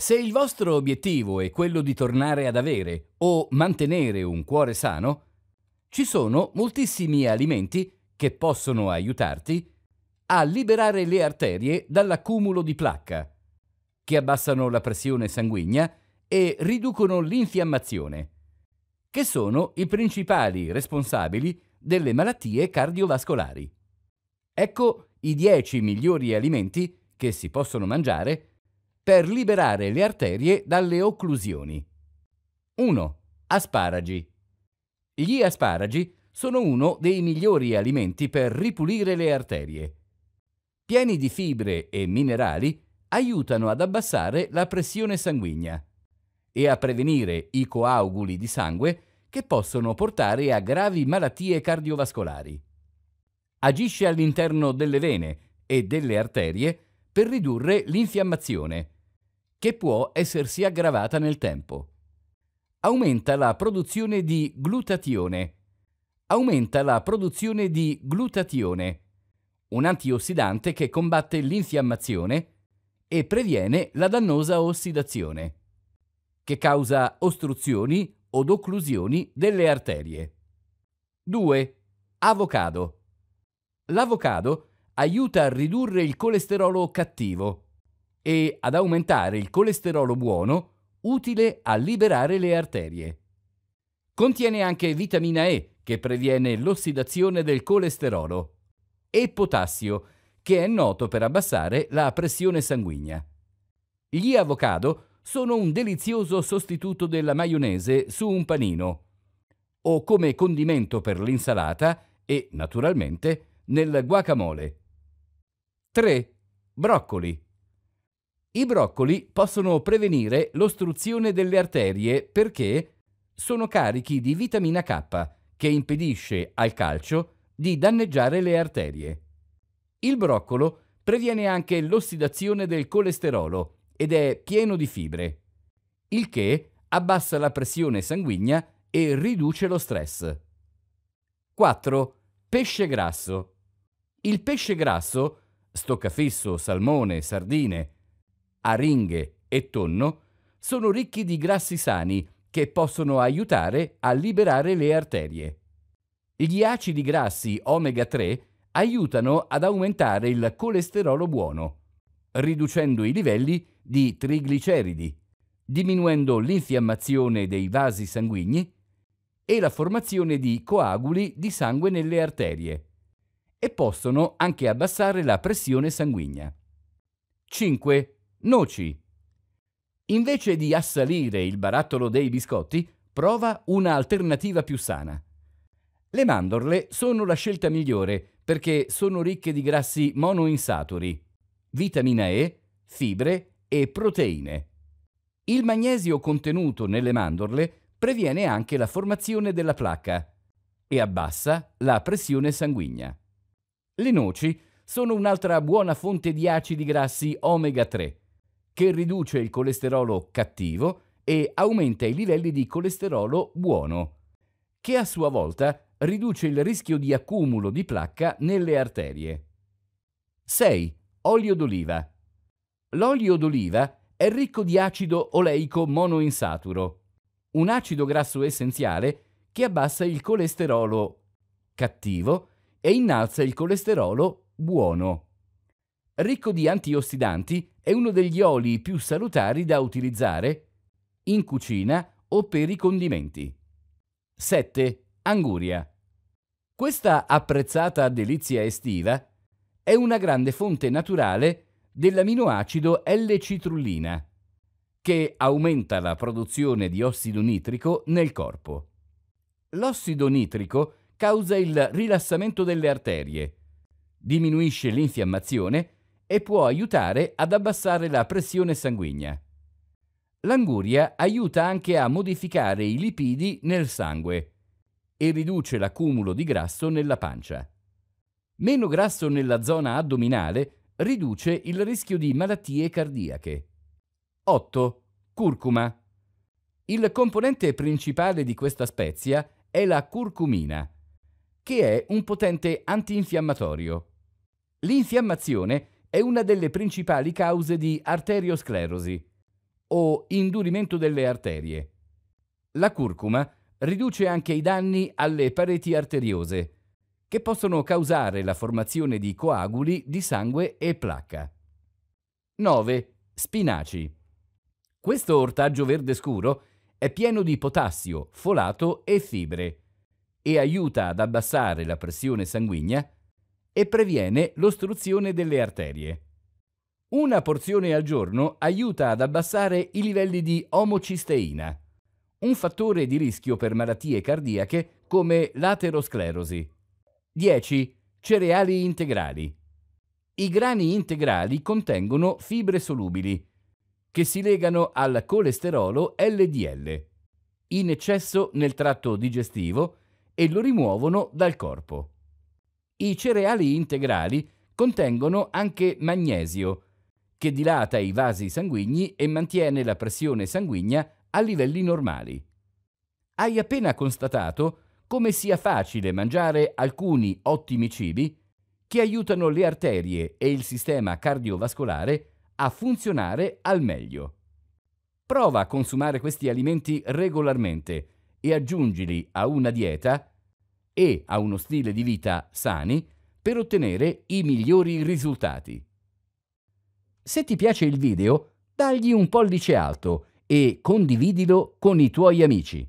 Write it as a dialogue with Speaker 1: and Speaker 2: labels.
Speaker 1: Se il vostro obiettivo è quello di tornare ad avere o mantenere un cuore sano, ci sono moltissimi alimenti che possono aiutarti a liberare le arterie dall'accumulo di placca, che abbassano la pressione sanguigna e riducono l'infiammazione, che sono i principali responsabili delle malattie cardiovascolari. Ecco i 10 migliori alimenti che si possono mangiare per liberare le arterie dalle occlusioni. 1. Asparagi. Gli asparagi sono uno dei migliori alimenti per ripulire le arterie. Pieni di fibre e minerali, aiutano ad abbassare la pressione sanguigna e a prevenire i coaguli di sangue che possono portare a gravi malattie cardiovascolari. Agisce all'interno delle vene e delle arterie per ridurre l'infiammazione che può essersi aggravata nel tempo. Aumenta la produzione di glutatione. Aumenta la produzione di glutatione, un antiossidante che combatte l'infiammazione e previene la dannosa ossidazione, che causa ostruzioni od occlusioni delle arterie. 2. Avocado. L'avocado aiuta a ridurre il colesterolo cattivo e ad aumentare il colesterolo buono utile a liberare le arterie. Contiene anche vitamina E, che previene l'ossidazione del colesterolo, e potassio, che è noto per abbassare la pressione sanguigna. Gli avocado sono un delizioso sostituto della maionese su un panino, o come condimento per l'insalata e, naturalmente, nel guacamole. 3. Broccoli. I broccoli possono prevenire l'ostruzione delle arterie perché sono carichi di vitamina K, che impedisce al calcio di danneggiare le arterie. Il broccolo previene anche l'ossidazione del colesterolo ed è pieno di fibre, il che abbassa la pressione sanguigna e riduce lo stress. 4. Pesce grasso. Il pesce grasso, stoccafisso, salmone, sardine, aringhe e tonno sono ricchi di grassi sani che possono aiutare a liberare le arterie. Gli acidi grassi omega 3 aiutano ad aumentare il colesterolo buono, riducendo i livelli di trigliceridi, diminuendo l'infiammazione dei vasi sanguigni e la formazione di coaguli di sangue nelle arterie e possono anche abbassare la pressione sanguigna. 5. Noci. Invece di assalire il barattolo dei biscotti, prova un'alternativa più sana. Le mandorle sono la scelta migliore perché sono ricche di grassi monoinsaturi, vitamina E, fibre e proteine. Il magnesio contenuto nelle mandorle previene anche la formazione della placca e abbassa la pressione sanguigna. Le noci sono un'altra buona fonte di acidi grassi omega 3 che riduce il colesterolo cattivo e aumenta i livelli di colesterolo buono, che a sua volta riduce il rischio di accumulo di placca nelle arterie. 6. Olio d'oliva. L'olio d'oliva è ricco di acido oleico monoinsaturo, un acido grasso essenziale che abbassa il colesterolo cattivo e innalza il colesterolo buono ricco di antiossidanti, è uno degli oli più salutari da utilizzare in cucina o per i condimenti. 7. Anguria. Questa apprezzata delizia estiva è una grande fonte naturale dell'aminoacido L-citrullina, che aumenta la produzione di ossido nitrico nel corpo. L'ossido nitrico causa il rilassamento delle arterie, diminuisce l'infiammazione e può aiutare ad abbassare la pressione sanguigna. L'anguria aiuta anche a modificare i lipidi nel sangue e riduce l'accumulo di grasso nella pancia. Meno grasso nella zona addominale riduce il rischio di malattie cardiache. 8. Curcuma. Il componente principale di questa spezia è la curcumina, che è un potente antinfiammatorio. L'infiammazione è una delle principali cause di arteriosclerosi o indurimento delle arterie. La curcuma riduce anche i danni alle pareti arteriose, che possono causare la formazione di coaguli di sangue e placca. 9. Spinaci. Questo ortaggio verde scuro è pieno di potassio, folato e fibre e aiuta ad abbassare la pressione sanguigna e previene l'ostruzione delle arterie. Una porzione al giorno aiuta ad abbassare i livelli di omocisteina, un fattore di rischio per malattie cardiache come l'aterosclerosi. 10. Cereali integrali. I grani integrali contengono fibre solubili, che si legano al colesterolo LDL, in eccesso nel tratto digestivo, e lo rimuovono dal corpo. I cereali integrali contengono anche magnesio, che dilata i vasi sanguigni e mantiene la pressione sanguigna a livelli normali. Hai appena constatato come sia facile mangiare alcuni ottimi cibi che aiutano le arterie e il sistema cardiovascolare a funzionare al meglio. Prova a consumare questi alimenti regolarmente e aggiungili a una dieta e a uno stile di vita sani per ottenere i migliori risultati. Se ti piace il video, dagli un pollice alto e condividilo con i tuoi amici.